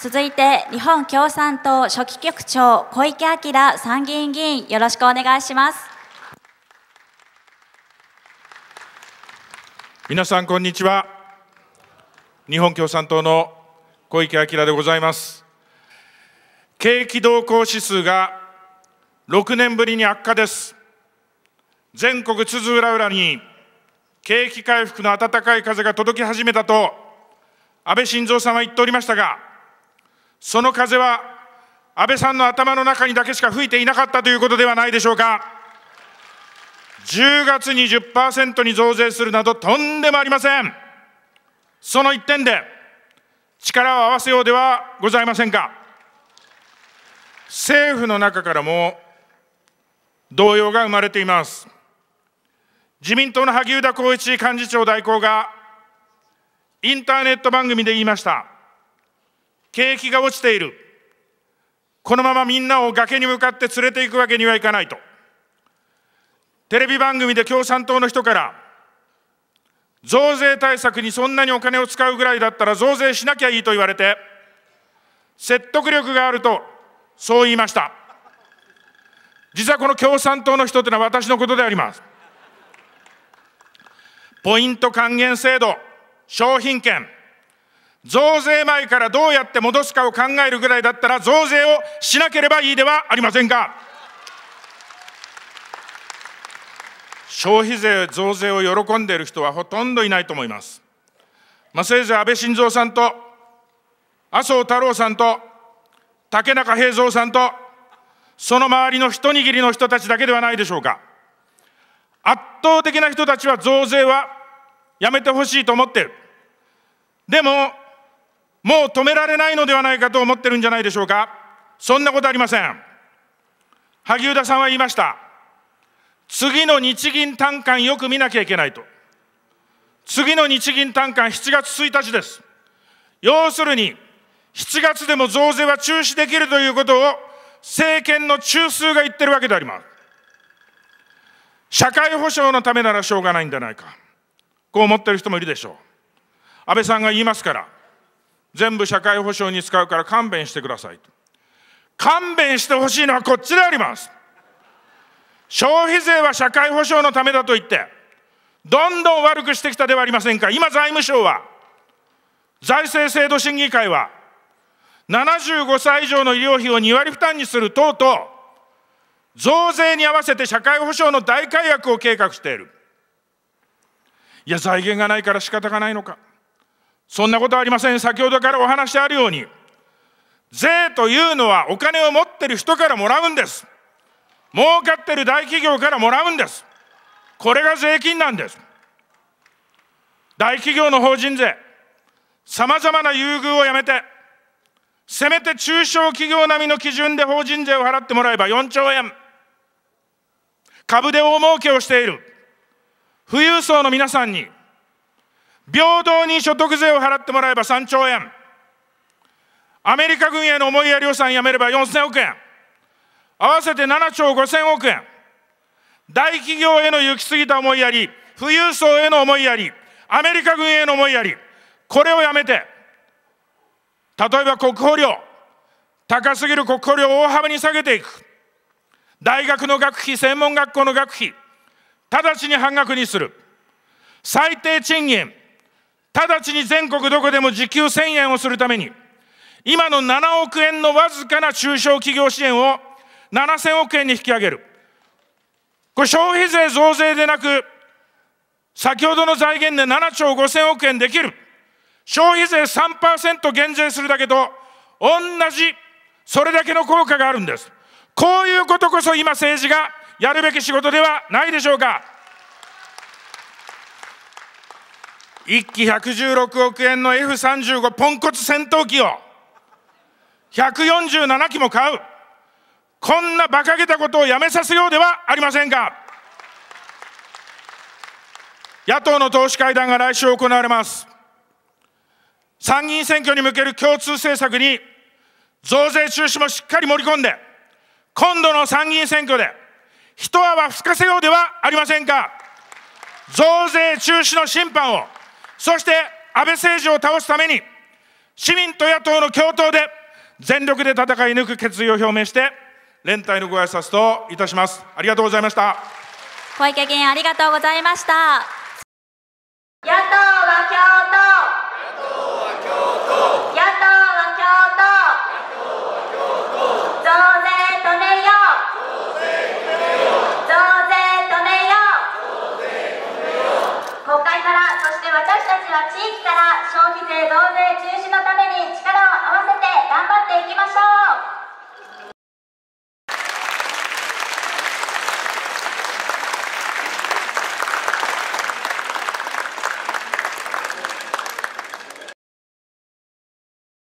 続いて日本共産党初期局長小池晃参議院議員よろしくお願いします皆さんこんにちは日本共産党の小池晃でございます景気動向指数が6年ぶりに悪化です。全国津々浦々に景気回復の暖かい風が届き始めたと安倍晋三さんは言っておりましたが、その風は安倍さんの頭の中にだけしか吹いていなかったということではないでしょうか。10月に10%に増税するなどとんでもありません。その一点で力を合わせようではございませんか。政府の中からも動揺が生まれています。自民党の萩生田光一幹事長代行が、インターネット番組で言いました。景気が落ちている。このままみんなを崖に向かって連れていくわけにはいかないと。テレビ番組で共産党の人から、増税対策にそんなにお金を使うぐらいだったら増税しなきゃいいと言われて、説得力があるとそう言いました。実はこの共産党の人というのは私のことであります。ポイント還元制度、商品券、増税前からどうやって戻すかを考えるぐらいだったら増税をしなければいいではありませんか。消費税増税を喜んでいる人はほとんどいないと思います。まあ、せいぜい安倍晋三さんと麻生太郎さんと竹中平蔵さんとその周りの一握りの人たちだけではないでしょうか。圧倒的な人たちは増税はやめてほしいと思っている。でも、もう止められないのではないかと思ってるんじゃないでしょうか。そんなことありません。萩生田さんは言いました。次の日銀短観よく見なきゃいけないと。次の日銀短観7月1日です。要するに、7月でも増税は中止できるということを政権の中枢が言ってるわけであります。社会保障のためならしょうがないんじゃないか。こう思ってる人もいるでしょう。安倍さんが言いますから、全部社会保障に使うから勘弁してくださいと。勘弁してほしいのはこっちであります。消費税は社会保障のためだと言って、どんどん悪くしてきたではありませんか。今財務省は、財政制度審議会は、75歳以上の医療費を2割負担にする等々、増税に合わせて社会保障の大改悪を計画している。いや、財源がないから仕方がないのか。そんなことはありません。先ほどからお話あるように、税というのはお金を持ってる人からもらうんです。儲かってる大企業からもらうんです。これが税金なんです。大企業の法人税、さまざまな優遇をやめて、せめて中小企業並みの基準で法人税を払ってもらえば4兆円。株で大儲けをしている。富裕層の皆さんに、平等に所得税を払ってもらえば3兆円。アメリカ軍への思いやり予算やめれば4000億円。合わせて7兆5000億円。大企業への行き過ぎた思いやり、富裕層への思いやり、アメリカ軍への思いやり、これをやめて、例えば国保料、高すぎる国保料を大幅に下げていく。大学の学費、専門学校の学費、直ちに半額にする。最低賃金、直ちに全国どこでも時給1000円をするために、今の7億円のわずかな中小企業支援を7000億円に引き上げる。これ消費税増税でなく、先ほどの財源で7兆5000億円できる。消費税3%減税するだけと同じ、それだけの効果があるんです。こういうことこそ今政治がやるべき仕事ではないでしょうか。1機116億円の F35 ポンコツ戦闘機を147機も買う。こんな馬鹿げたことをやめさせようではありませんか。野党の党首会談が来週行われます。参議院選挙に向ける共通政策に増税中止もしっかり盛り込んで、今度の参議院選挙で一泡吹かせようではありませんか。増税中止の審判を、そして安倍政治を倒すために、市民と野党の共闘で全力で戦い抜く決意を表明して、連帯のご挨拶といたします。ありがとうございました。小池議員ありがとうございました。野党